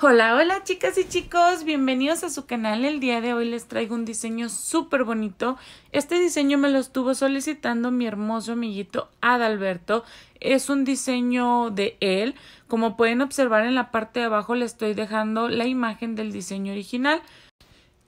Hola, hola chicas y chicos, bienvenidos a su canal. El día de hoy les traigo un diseño súper bonito. Este diseño me lo estuvo solicitando mi hermoso amiguito Adalberto. Es un diseño de él. Como pueden observar en la parte de abajo le estoy dejando la imagen del diseño original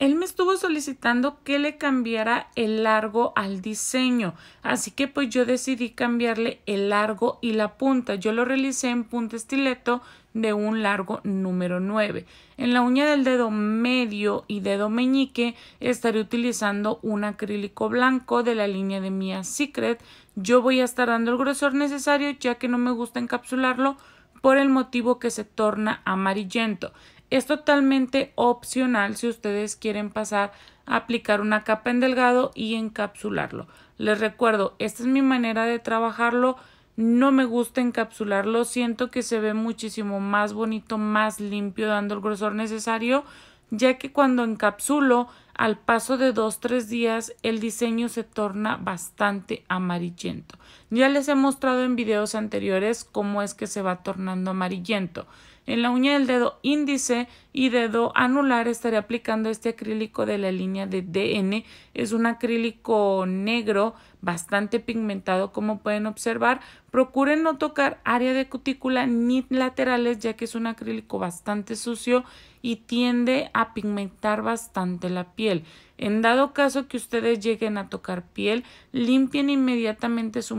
él me estuvo solicitando que le cambiara el largo al diseño, así que pues yo decidí cambiarle el largo y la punta. Yo lo realicé en punta estileto de un largo número 9. En la uña del dedo medio y dedo meñique estaré utilizando un acrílico blanco de la línea de Mia Secret. Yo voy a estar dando el grosor necesario ya que no me gusta encapsularlo por el motivo que se torna amarillento. Es totalmente opcional si ustedes quieren pasar a aplicar una capa en delgado y encapsularlo. Les recuerdo, esta es mi manera de trabajarlo. No me gusta encapsularlo, siento que se ve muchísimo más bonito, más limpio, dando el grosor necesario, ya que cuando encapsulo, al paso de 2-3 días, el diseño se torna bastante amarillento. Ya les he mostrado en videos anteriores cómo es que se va tornando amarillento. En la uña del dedo índice y dedo anular estaré aplicando este acrílico de la línea de DN. Es un acrílico negro bastante pigmentado como pueden observar. Procuren no tocar área de cutícula ni laterales ya que es un acrílico bastante sucio y tiende a pigmentar bastante la piel. En dado caso que ustedes lleguen a tocar piel, limpien inmediatamente su,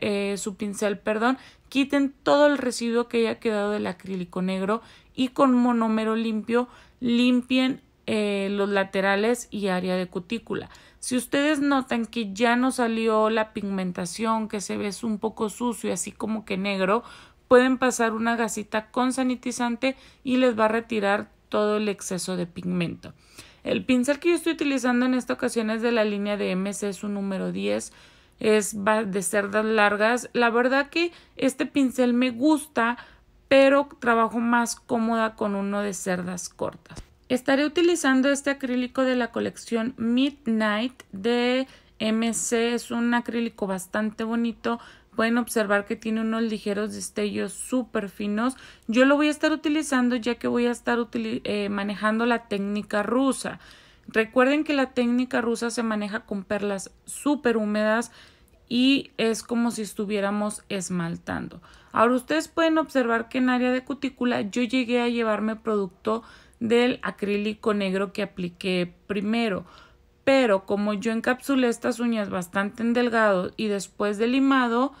eh, su pincel perdón, quiten todo el residuo que haya quedado del acrílico negro y con monómero limpio limpien eh, los laterales y área de cutícula. Si ustedes notan que ya no salió la pigmentación, que se ve un poco sucio, y así como que negro, pueden pasar una gasita con sanitizante y les va a retirar todo el exceso de pigmento. El pincel que yo estoy utilizando en esta ocasión es de la línea de MC, un número 10 es de cerdas largas. La verdad que este pincel me gusta, pero trabajo más cómoda con uno de cerdas cortas. Estaré utilizando este acrílico de la colección Midnight de MC. Es un acrílico bastante bonito. Pueden observar que tiene unos ligeros destellos súper finos. Yo lo voy a estar utilizando ya que voy a estar eh, manejando la técnica rusa. Recuerden que la técnica rusa se maneja con perlas súper húmedas y es como si estuviéramos esmaltando. Ahora ustedes pueden observar que en área de cutícula yo llegué a llevarme producto del acrílico negro que apliqué primero, pero como yo encapsulé estas uñas bastante en delgado y después de limado,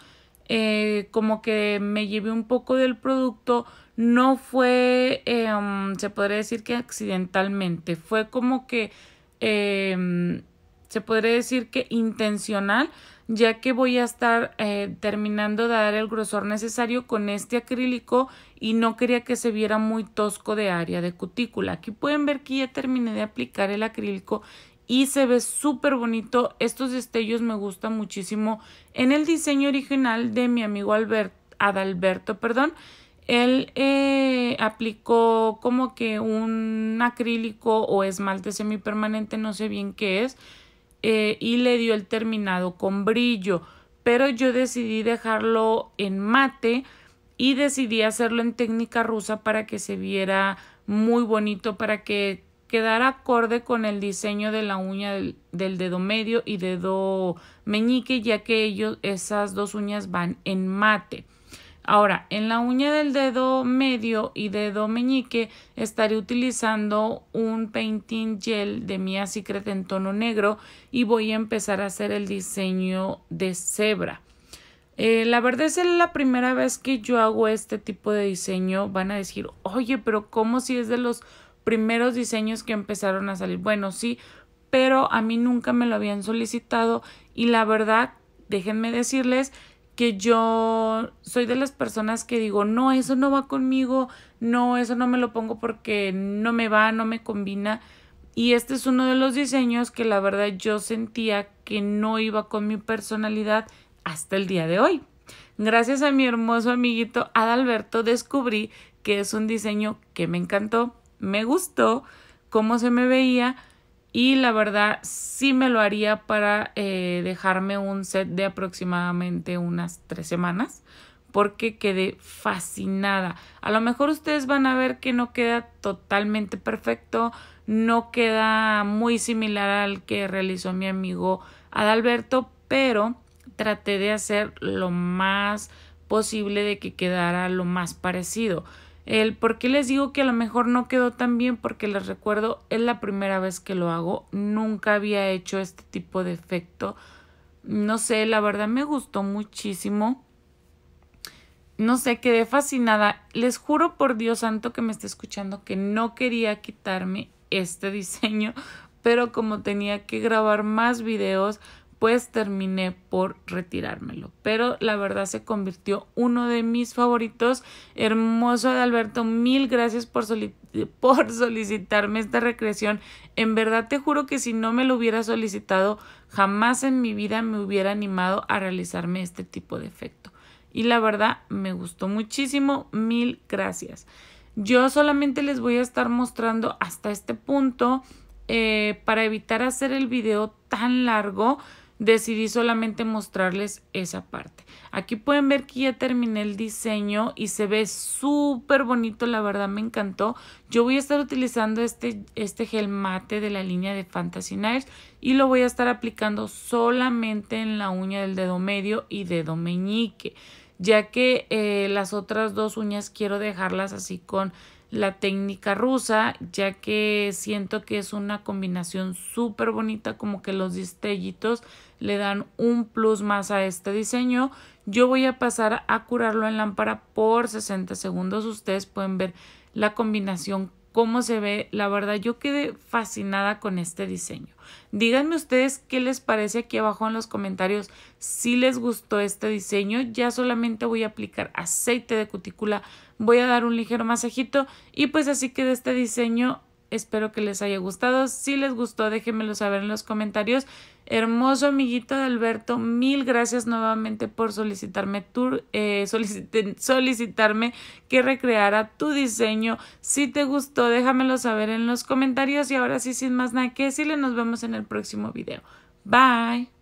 eh, como que me llevé un poco del producto, no fue, em, se podría decir que accidentalmente, fue como que, em, se podría decir que intencional, ya que voy a estar eh, terminando de dar el grosor necesario con este acrílico y no quería que se viera muy tosco de área de cutícula. Aquí pueden ver que ya terminé de aplicar el acrílico y se ve súper bonito. Estos destellos me gustan muchísimo. En el diseño original de mi amigo Adalberto, perdón, él eh, aplicó como que un acrílico o esmalte semipermanente, no sé bien qué es, eh, y le dio el terminado con brillo, pero yo decidí dejarlo en mate y decidí hacerlo en técnica rusa para que se viera muy bonito, para que quedara acorde con el diseño de la uña del, del dedo medio y dedo meñique, ya que ellos, esas dos uñas van en mate. Ahora, en la uña del dedo medio y dedo meñique estaré utilizando un painting gel de Mia Secret en tono negro y voy a empezar a hacer el diseño de cebra. Eh, la verdad es que la primera vez que yo hago este tipo de diseño van a decir, oye, pero ¿cómo si es de los primeros diseños que empezaron a salir? Bueno, sí, pero a mí nunca me lo habían solicitado y la verdad, déjenme decirles que yo soy de las personas que digo, no, eso no va conmigo, no, eso no me lo pongo porque no me va, no me combina. Y este es uno de los diseños que la verdad yo sentía que no iba con mi personalidad hasta el día de hoy. Gracias a mi hermoso amiguito Adalberto descubrí que es un diseño que me encantó, me gustó, cómo se me veía, y la verdad sí me lo haría para eh, dejarme un set de aproximadamente unas tres semanas porque quedé fascinada. A lo mejor ustedes van a ver que no queda totalmente perfecto, no queda muy similar al que realizó mi amigo Adalberto, pero traté de hacer lo más posible de que quedara lo más parecido. El por qué les digo que a lo mejor no quedó tan bien, porque les recuerdo, es la primera vez que lo hago, nunca había hecho este tipo de efecto. No sé, la verdad me gustó muchísimo. No sé, quedé fascinada. Les juro por Dios santo que me está escuchando que no quería quitarme este diseño, pero como tenía que grabar más videos, pues terminé por retirármelo. Pero la verdad se convirtió uno de mis favoritos. Hermoso Adalberto. Alberto, mil gracias por, por solicitarme esta recreación. En verdad te juro que si no me lo hubiera solicitado, jamás en mi vida me hubiera animado a realizarme este tipo de efecto. Y la verdad me gustó muchísimo. Mil gracias. Yo solamente les voy a estar mostrando hasta este punto eh, para evitar hacer el video tan largo decidí solamente mostrarles esa parte. Aquí pueden ver que ya terminé el diseño y se ve súper bonito, la verdad me encantó. Yo voy a estar utilizando este, este gel mate de la línea de Fantasy Nails y lo voy a estar aplicando solamente en la uña del dedo medio y dedo meñique ya que eh, las otras dos uñas quiero dejarlas así con la técnica rusa, ya que siento que es una combinación súper bonita, como que los destellitos le dan un plus más a este diseño. Yo voy a pasar a curarlo en lámpara por 60 segundos. Ustedes pueden ver la combinación cómo se ve. La verdad, yo quedé fascinada con este diseño. Díganme ustedes qué les parece aquí abajo en los comentarios. Si les gustó este diseño, ya solamente voy a aplicar aceite de cutícula. Voy a dar un ligero masajito y pues así queda este diseño Espero que les haya gustado. Si les gustó, déjenmelo saber en los comentarios. Hermoso amiguito de Alberto, mil gracias nuevamente por solicitarme, tu, eh, solicitarme que recreara tu diseño. Si te gustó, déjamelo saber en los comentarios. Y ahora sí, sin más nada que decirle, nos vemos en el próximo video. Bye.